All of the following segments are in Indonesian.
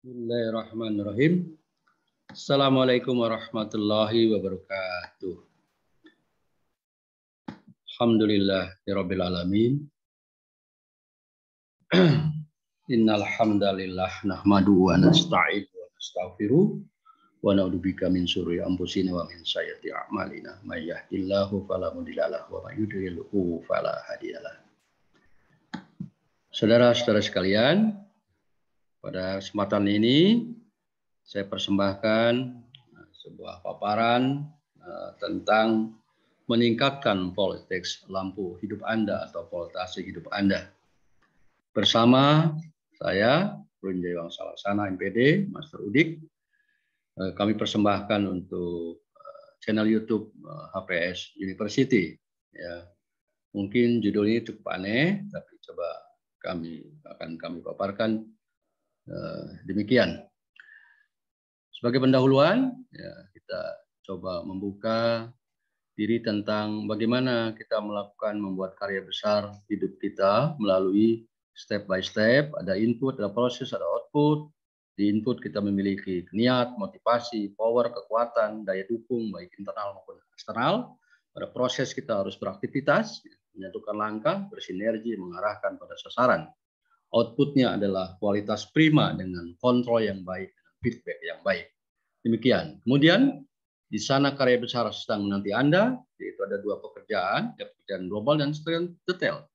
Bismillahirrahmanirrahim. Assalamualaikum warahmatullahi wabarakatuh. Alhamdulillah rabbil alamin. Innal hamdalillah nahmadu wa nasta'inu wa nastaghfiru wa na'udzubika min syururi anfusina wa min sayyiati a'malina may yahdihillahu fala mudhillalah wa may yudhlilhu fala hadiyalah. Saudara-saudara sekalian, pada kesempatan ini saya persembahkan eh, sebuah paparan eh, tentang meningkatkan politik lampu hidup Anda atau voltase hidup Anda. Bersama saya, Runjaiwang Salasana, MPD, Master Udik, eh, kami persembahkan untuk channel YouTube HPS University. Ya, mungkin ini cukup aneh, tapi coba kami akan kami paparkan Eh, demikian. Sebagai pendahuluan, ya, kita coba membuka diri tentang bagaimana kita melakukan membuat karya besar hidup kita melalui step by step, ada input, ada proses, ada output. Di input kita memiliki niat, motivasi, power, kekuatan, daya dukung baik internal maupun eksternal. Pada proses kita harus beraktivitas, menyatukan langkah, bersinergi, mengarahkan pada sasaran outputnya adalah kualitas prima dengan kontrol yang baik, dengan feedback yang baik. Demikian. Kemudian di sana karya besar sedang menanti Anda, yaitu ada dua pekerjaan, pekerjaan global dan pekerjaan detail.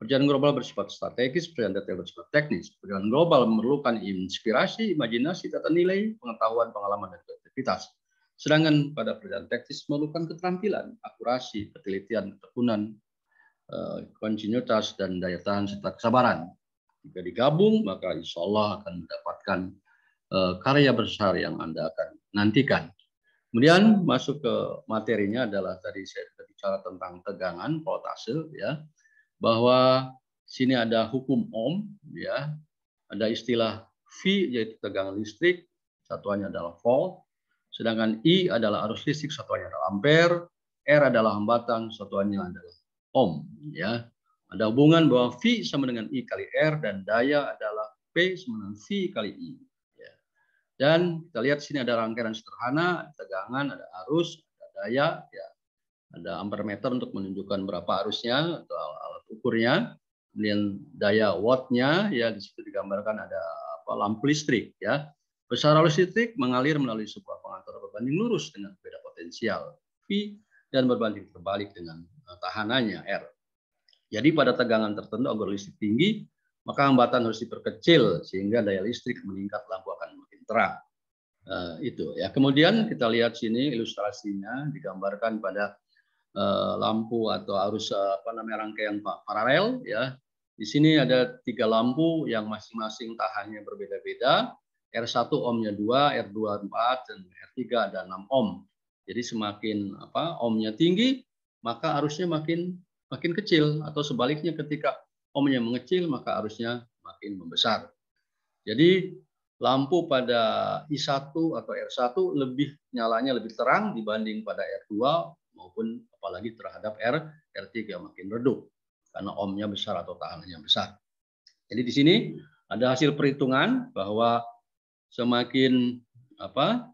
Pekerjaan global bersifat strategis, pekerjaan detail bersifat teknis. Pekerjaan global memerlukan inspirasi, imajinasi, tata nilai, pengetahuan, pengalaman, dan kreativitas. Sedangkan pada pekerjaan teknis memerlukan keterampilan, akurasi, ketelitian, ketekunan, eh, kontinuitas, dan daya tahan serta kesabaran. Jika digabung, maka insya Allah akan mendapatkan eh, karya besar yang Anda akan nantikan. Kemudian masuk ke materinya adalah tadi saya sudah bicara tentang tegangan voltase ya bahwa sini ada hukum ohm ya ada istilah V yaitu tegangan listrik satuannya adalah volt sedangkan I adalah arus listrik satuannya adalah ampere R adalah hambatan satuannya adalah ohm ya ada hubungan bahwa V sama dengan I kali R dan daya adalah P sama dengan V kali I. Ya. Dan kita lihat sini ada rangkaian sederhana, tegangan, ada arus, ada daya, ya. ada ampermeter untuk menunjukkan berapa arusnya atau alat ukurnya. Kemudian daya wattnya, ya di situ digambarkan ada apa, lampu listrik. ya Besar arus listrik mengalir melalui sebuah pengantar berbanding lurus dengan beda potensial V dan berbanding terbalik dengan eh, tahanannya R. Jadi pada tegangan tertentu agar listrik tinggi, maka hambatan harus diperkecil sehingga daya listrik meningkat lampu akan makin terang. Uh, itu ya. Kemudian kita lihat sini ilustrasinya digambarkan pada uh, lampu atau arus eh, apa namanya rangkaian paralel ya. Di sini ada tiga lampu yang masing-masing tahannya berbeda-beda. R1 ohmnya 2, R2 4 dan R3 ada 6 ohm. Jadi semakin apa ohmnya tinggi, maka arusnya makin makin kecil atau sebaliknya ketika ohmnya mengecil maka arusnya makin membesar. Jadi lampu pada I1 atau R1 lebih nyalanya lebih terang dibanding pada R2 maupun apalagi terhadap R R3 makin redup karena ohmnya besar atau tahanannya besar. Jadi di sini ada hasil perhitungan bahwa semakin apa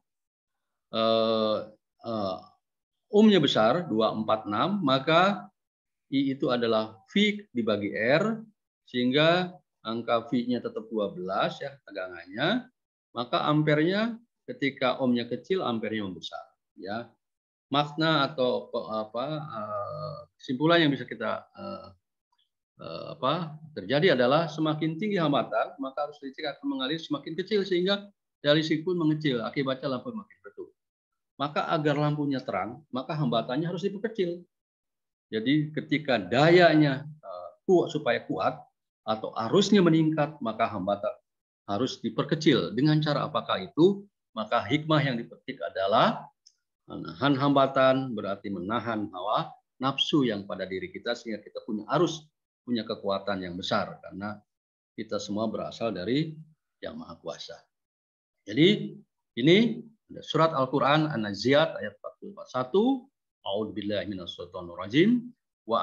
eh, eh, ohmnya besar 246 maka I itu adalah V dibagi R, sehingga angka V-nya tetap 12 ya tegangannya, maka ampernya ketika ohmnya kecil, ampernya membesar. Ya, makna atau apa eh, kesimpulan yang bisa kita eh, eh, apa terjadi adalah semakin tinggi hambatan maka arus listrik akan mengalir semakin kecil sehingga dari pun mengecil akibatnya lampu makin redup maka agar lampunya terang maka hambatannya harus diperkecil jadi ketika dayanya eh, kuat supaya kuat atau arusnya meningkat maka hambatan harus diperkecil dengan cara apakah itu maka hikmah yang dipetik adalah menahan hambatan berarti menahan hawa nafsu yang pada diri kita sehingga kita punya arus punya kekuatan yang besar karena kita semua berasal dari yang maha kuasa. Jadi ini surat Al-Quran An-Naziat ayat 41 Wa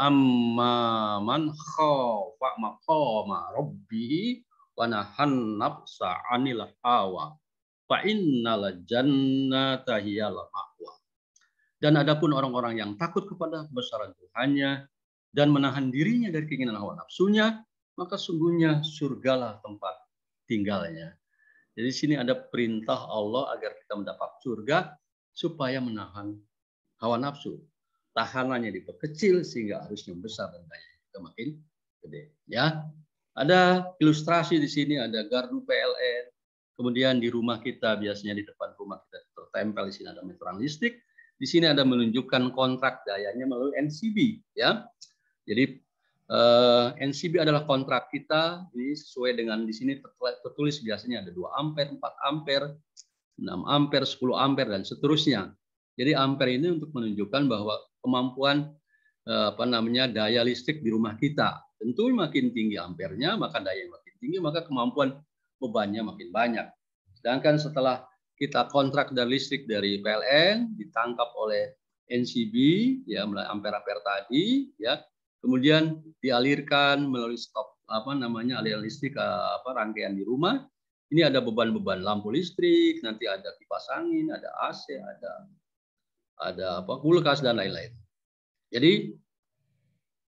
amman khafa maqama rabbih wa nahan fa innal jannata hiyal Dan adapun orang-orang yang takut kepada kebesaran Tuhannya dan menahan dirinya dari keinginan hawa nafsunya, maka sungguhnya surgalah tempat tinggalnya. Jadi sini ada perintah Allah agar kita mendapat surga supaya menahan hawa nafsu. Tahanannya diperkecil sehingga arus besar dan daya juga makin gede. Ya, ada ilustrasi di sini ada gardu PLN. Kemudian di rumah kita biasanya di depan rumah kita tertempel di sini ada meteran listrik. Di sini ada menunjukkan kontrak dayanya melalui NCB. Ya, jadi eh, NCB adalah kontrak kita. Ini sesuai dengan di sini tertulis biasanya ada 2 ampere, 4 ampere, 6 ampere, 10 ampere dan seterusnya. Jadi ampere ini untuk menunjukkan bahwa kemampuan eh, apa namanya daya listrik di rumah kita. Tentu makin tinggi ampernya, maka daya yang makin tinggi, maka kemampuan bebannya makin banyak. Sedangkan setelah kita kontrak daya listrik dari PLN ditangkap oleh NCB ya ampere-ampere tadi ya kemudian dialirkan melalui stop apa namanya aliran listrik apa rangkaian di rumah ini ada beban-beban lampu listrik nanti ada kipas angin ada AC ada ada apa kulkas dan lain-lain. Jadi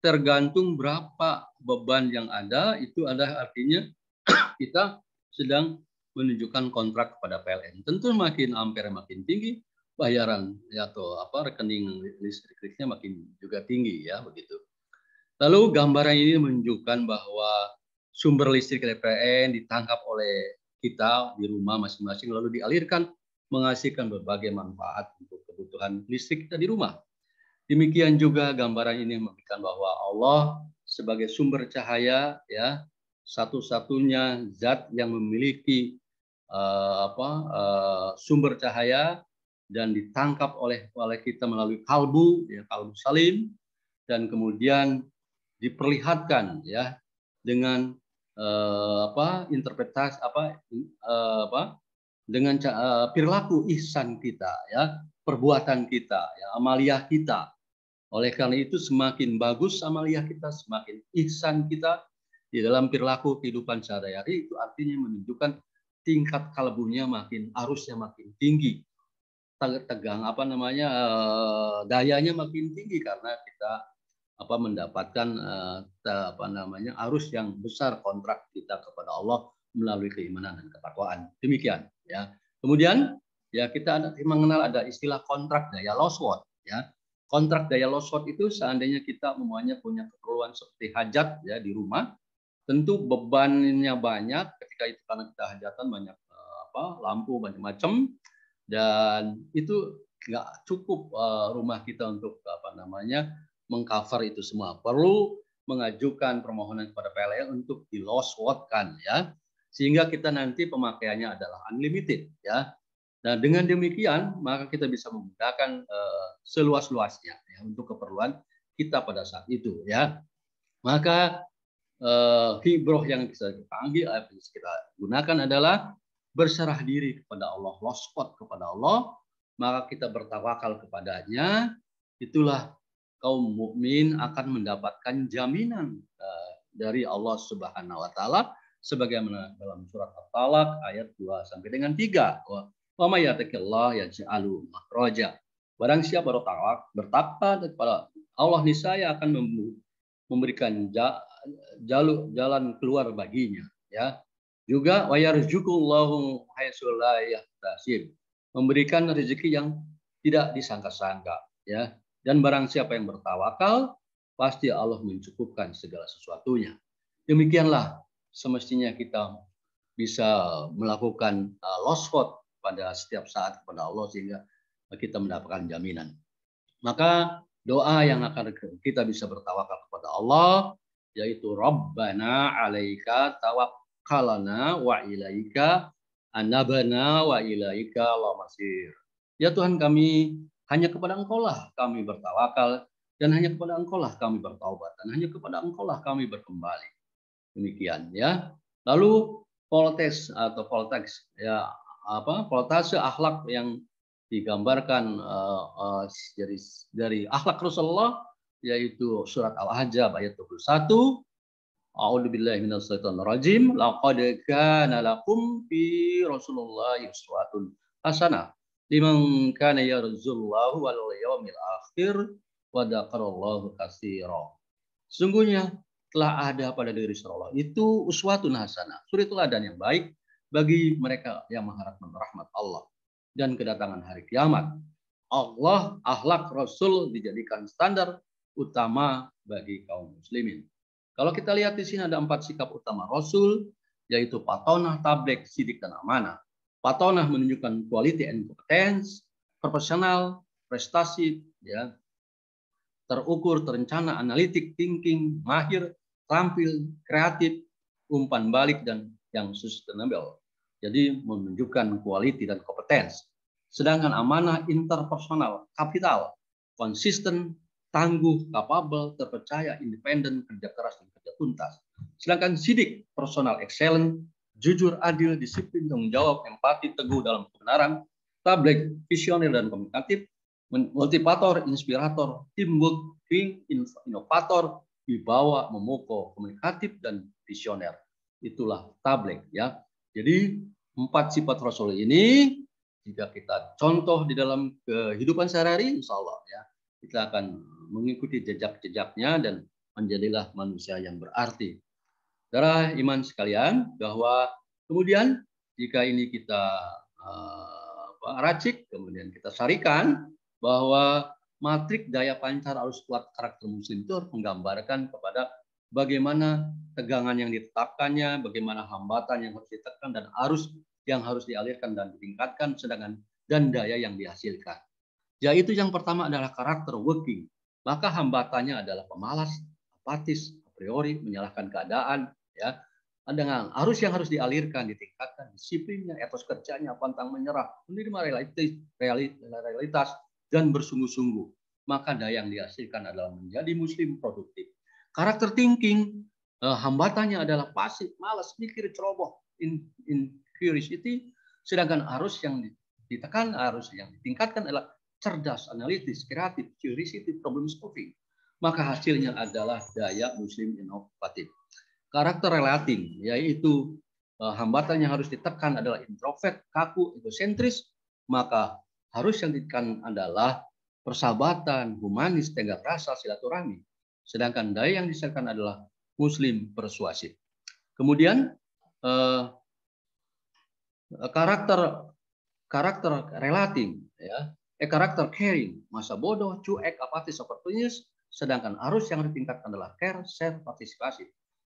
tergantung berapa beban yang ada itu ada artinya kita sedang menunjukkan kontrak kepada PLN. Tentu makin ampere makin tinggi bayaran ya, atau apa rekening listriknya makin juga tinggi ya begitu. Lalu gambaran ini menunjukkan bahwa sumber listrik dari PLN ditangkap oleh kita di rumah masing-masing lalu dialirkan menghasilkan berbagai manfaat untuk kebutuhan listrik kita di rumah. Demikian juga gambaran ini memberikan bahwa Allah sebagai sumber cahaya ya satu-satunya zat yang memiliki uh, apa uh, sumber cahaya dan ditangkap oleh oleh kita melalui kalbu ya kalbu salim dan kemudian diperlihatkan ya dengan uh, apa interpretasi apa uh, apa dengan uh, perilaku ihsan kita ya perbuatan kita, ya, amaliah kita. Oleh karena itu semakin bagus amaliah kita, semakin ihsan kita di dalam perilaku kehidupan sehari-hari itu artinya menunjukkan tingkat kalbunya makin arusnya makin tinggi. Tegang apa namanya eh, dayanya makin tinggi karena kita apa mendapatkan eh, apa namanya arus yang besar kontrak kita kepada Allah melalui keimanan dan ketakwaan. Demikian ya. Kemudian ya kita mengenal ada istilah kontrak daya lossword ya kontrak daya lossword itu seandainya kita semuanya punya keperluan seperti hajat ya di rumah tentu bebannya banyak ketika itu karena kita hajatan banyak eh, apa lampu banyak macam dan itu nggak cukup eh, rumah kita untuk apa namanya mengcover itu semua perlu mengajukan permohonan kepada PLN untuk di losswordkan ya sehingga kita nanti pemakaiannya adalah unlimited ya Nah, dengan demikian maka kita bisa menggunakan uh, eh, seluas-luasnya ya, untuk keperluan kita pada saat itu ya. Maka uh, hibroh yang bisa kita ambil, yang bisa kita gunakan adalah berserah diri kepada Allah, lospot kepada Allah, maka kita bertawakal kepadanya, itulah kaum mukmin akan mendapatkan jaminan eh, dari Allah Subhanahu wa taala sebagaimana dalam surat At-Talaq ayat 2 sampai dengan 3. Wa may yattaqillah yaj'alhu makhraja. Barang siapa bertakwa kepada Allah niscaya akan memberikan jalur jalan keluar baginya ya. Juga wa yarzuqullahu haitsu la yahtasib. Memberikan rezeki yang tidak disangka-sangka ya. Dan barang siapa yang bertawakal pasti Allah mencukupkan segala sesuatunya. Demikianlah semestinya kita bisa melakukan uh, loss vote pada setiap saat kepada Allah sehingga kita mendapatkan jaminan. Maka doa yang akan kita bisa bertawakal kepada Allah yaitu Rabbana alaika tawakkalana wa ilaika anabana wa ilaika lamasir. Ya Tuhan kami hanya kepada Engkau lah kami bertawakal dan hanya kepada Engkau lah kami bertaubat dan hanya kepada Engkau lah kami berkembali. Demikian ya. Lalu poltes atau poltex ya apa voltase akhlak yang digambarkan uh, eh, uh, eh, dari dari akhlak Rasulullah yaitu surat Al-Ahzab ayat 21 A'udzubillahi rajim laqad kana lakum fi Rasulullah uswatun hasanah liman kana yarzullahu wal yawmil akhir wa dzakarallahu katsira Sungguhnya telah ada pada diri Rasulullah itu uswatun hasanah suri teladan yang baik bagi mereka yang mengharapkan rahmat Allah dan kedatangan hari kiamat. Allah, akhlak Rasul dijadikan standar utama bagi kaum muslimin. Kalau kita lihat di sini ada empat sikap utama Rasul, yaitu patonah, tablik, sidik, dan amanah. Patonah menunjukkan quality and competence, profesional, prestasi, ya, terukur, terencana, analitik, thinking, mahir, terampil, kreatif, umpan balik, dan yang sustainable. Jadi menunjukkan kualiti dan kompetensi. Sedangkan amanah interpersonal, kapital, konsisten, tangguh, kapabel, terpercaya, independen, kerja keras, dan kerja tuntas. Sedangkan sidik, personal excellent, jujur, adil, disiplin, tanggung jawab, empati, teguh dalam kebenaran, tablet, visioner, dan komunikatif, motivator, inspirator, teamwork, king inovator, dibawa memukul, komunikatif, dan visioner. Itulah tablet. Ya. Jadi Empat sifat Rasul ini jika kita contoh di dalam kehidupan sehari-hari, insya Allah ya, kita akan mengikuti jejak-jejaknya dan menjadilah manusia yang berarti. Darah iman sekalian, bahwa kemudian jika ini kita uh, racik, kemudian kita sarikan, bahwa matrik daya pancar arus kuat karakter muslim itu menggambarkan kepada bagaimana tegangan yang ditetapkannya, bagaimana hambatan yang harus ditekan dan arus yang harus dialirkan dan ditingkatkan, sedangkan dan daya yang dihasilkan. Yaitu yang pertama adalah karakter working. Maka hambatannya adalah pemalas, apatis, a priori, menyalahkan keadaan, ya, dengan arus yang harus dialirkan, ditingkatkan, disiplinnya, etos kerjanya, pantang menyerah, menerima realitas, dan bersungguh-sungguh. Maka daya yang dihasilkan adalah menjadi muslim produktif. Karakter thinking uh, hambatannya adalah pasif, malas, mikir, ceroboh, in, curiosity Sedangkan arus yang ditekan, arus yang ditingkatkan adalah cerdas, analitis, kreatif, curiosity, problem solving. Maka hasilnya adalah daya muslim inovatif. Karakter relating, yaitu uh, hambatan yang harus ditekan adalah introvert, kaku, egosentris, maka harus yang ditekan adalah persahabatan, humanis, tenggat rasa, silaturahmi. Sedangkan daya yang diserahkan adalah muslim persuasif. Kemudian eh, karakter karakter relating ya eh, karakter caring masa bodoh cuek apatis opportunist sedangkan arus yang ditingkatkan adalah care self partisipasi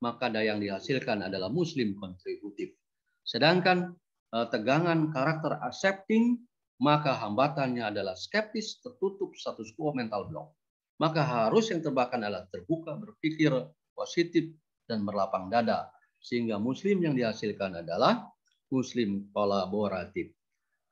maka daya yang dihasilkan adalah muslim kontributif sedangkan eh, tegangan karakter accepting maka hambatannya adalah skeptis tertutup status quo mental block maka harus yang terbakar adalah terbuka, berpikir positif, dan berlapang dada. Sehingga muslim yang dihasilkan adalah muslim kolaboratif.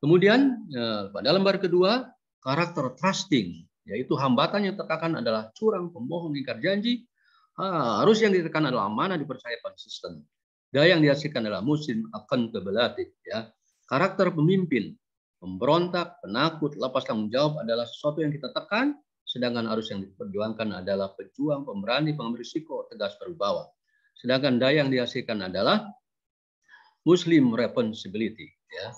Kemudian eh, pada lembar kedua, karakter trusting, yaitu hambatan yang tertekan adalah curang, pembohong, ingkar janji. Harus yang ditekan adalah amanah, dipercaya konsisten. Daya yang dihasilkan adalah muslim akan kebelatif. Ya. Karakter pemimpin, pemberontak, penakut, lepas tanggung jawab adalah sesuatu yang kita tekan, Sedangkan arus yang diperjuangkan adalah pejuang, pemberani, pengambil risiko, tegas berwibawa. Sedangkan daya yang dihasilkan adalah Muslim responsibility. Ya.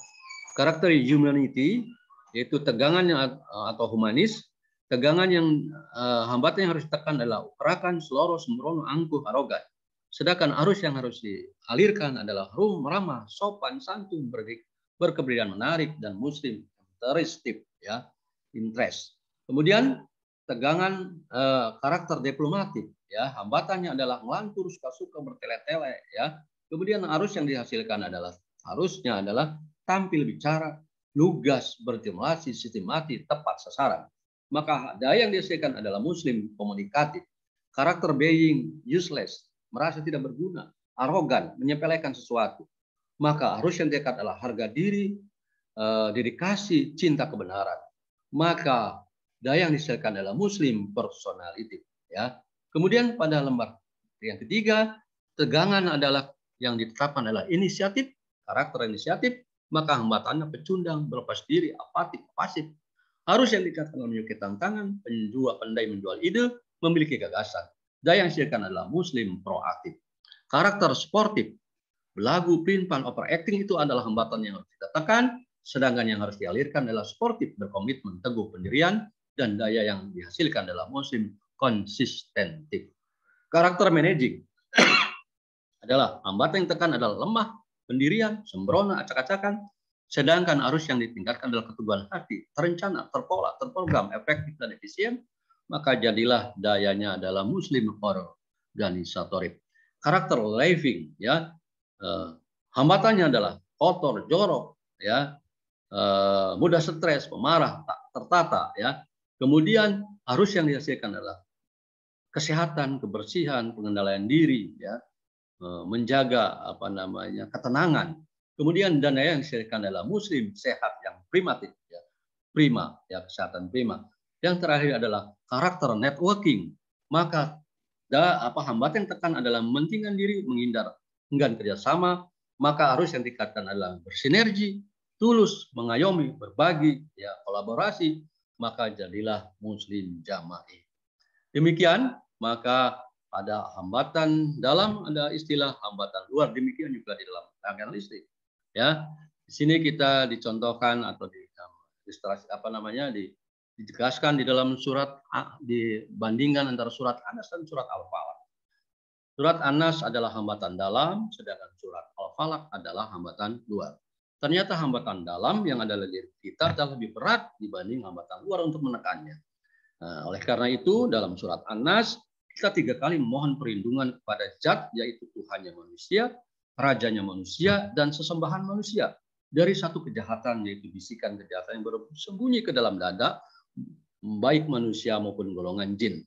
Karakter humanity yaitu tegangan yang, atau humanis, tegangan yang uh, eh, hambatan yang harus ditekan adalah ukerakan, seloro, sembrono, angkuh, arogan. Sedangkan arus yang harus dialirkan adalah rum, ramah, sopan, santun, berdik, berkeberanian menarik dan muslim, teristif, ya, interest. Kemudian tegangan eh, karakter diplomatik ya hambatannya adalah melantur suka-suka bertele-tele ya kemudian arus yang dihasilkan adalah harusnya adalah tampil bicara lugas bertimulasi sistematis tepat sasaran maka daya yang dihasilkan adalah muslim komunikatif karakter being useless merasa tidak berguna arogan menyepelekan sesuatu maka arus yang dekat adalah harga diri dedikasi eh, cinta kebenaran maka daya yang dihasilkan adalah muslim personality ya. Kemudian pada lembar yang ketiga, tegangan adalah yang ditetapkan adalah inisiatif, karakter inisiatif, maka hambatannya pecundang, berlepas diri, apatik, pasif. Harus yang dikatakan memiliki tantangan, penjual pendai menjual ide, memiliki gagasan. Daya yang dihasilkan adalah muslim proaktif. Karakter sportif, belagu, pelimpan, overacting itu adalah hambatan yang harus dikatakan sedangkan yang harus dialirkan adalah sportif berkomitmen teguh pendirian, dan daya yang dihasilkan dalam musim konsistentif. Karakter managing adalah hambatan yang tekan adalah lemah, pendirian, sembrono, acak-acakan, sedangkan arus yang ditingkatkan adalah ketubuhan hati, terencana, terpola, terprogram, efektif, dan efisien, maka jadilah dayanya adalah muslim organisatorik. Karakter living, ya, eh, hambatannya adalah kotor, jorok, ya, eh, mudah stres, pemarah, tak tertata, ya, Kemudian arus yang dihasilkan adalah kesehatan, kebersihan, pengendalian diri, ya, e, menjaga apa namanya ketenangan. Kemudian dana yang dihasilkan adalah muslim sehat yang primatif, ya, prima, ya kesehatan prima. Yang terakhir adalah karakter networking. Maka da, apa hambatan yang tekan adalah mementingkan diri, menghindar enggan kerjasama, maka arus yang dikatakan adalah bersinergi, tulus, mengayomi, berbagi, ya kolaborasi, maka jadilah muslim jama'i. Demikian, maka ada hambatan dalam, ada istilah hambatan luar, demikian juga di dalam tangan listrik. Ya, di sini kita dicontohkan atau di apa namanya di, ditegaskan di dalam surat dibandingkan antara surat Anas dan surat Al-Falaq. Surat Anas adalah hambatan dalam, sedangkan surat Al-Falaq adalah hambatan luar. Ternyata hambatan dalam yang ada di kita adalah lebih berat dibanding hambatan luar untuk menekannya. Nah, oleh karena itu, dalam surat An-Nas, kita tiga kali mohon perlindungan kepada zat, yaitu Tuhannya manusia, rajanya manusia, dan sesembahan manusia. Dari satu kejahatan, yaitu bisikan kejahatan yang bersembunyi ke dalam dada, baik manusia maupun golongan jin.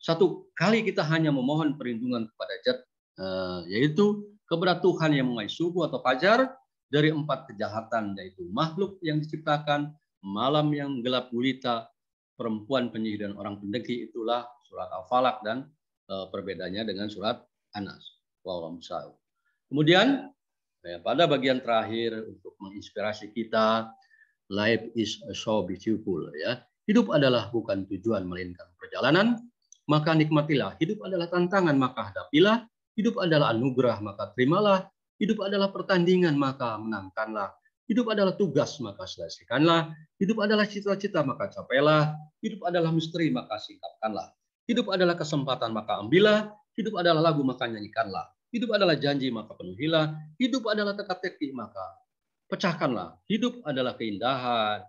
Satu kali kita hanya memohon perlindungan kepada zat, eh, yaitu kepada Tuhan yang mengais subuh atau fajar, dari empat kejahatan yaitu makhluk yang diciptakan, malam yang gelap gulita, perempuan penyihir dan orang pendeki itulah surat al falak dan e, perbedaannya dengan surat Anas. Wallahu Kemudian ya, pada bagian terakhir untuk menginspirasi kita life is so beautiful ya. Hidup adalah bukan tujuan melainkan perjalanan, maka nikmatilah. Hidup adalah tantangan, maka hadapilah. Hidup adalah anugerah, maka terimalah. Hidup adalah pertandingan, maka menangkanlah. Hidup adalah tugas, maka selesaikanlah. Hidup adalah cita-cita, maka capailah. Hidup adalah misteri, maka singkapkanlah. Hidup adalah kesempatan, maka ambillah. Hidup adalah lagu, maka nyanyikanlah. Hidup adalah janji, maka penuhilah. Hidup adalah teka-teki, maka pecahkanlah. Hidup adalah keindahan,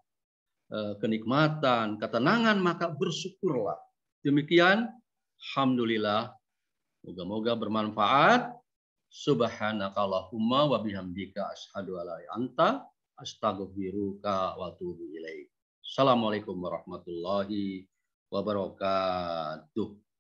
eh, kenikmatan, ketenangan, maka bersyukurlah. Demikian, Alhamdulillah. Moga-moga bermanfaat. Subhanakallahumma wa bihamdika asyhadu alla anta astaghfiruka wa atubu ilaik. Assalamualaikum warahmatullahi wabarakatuh.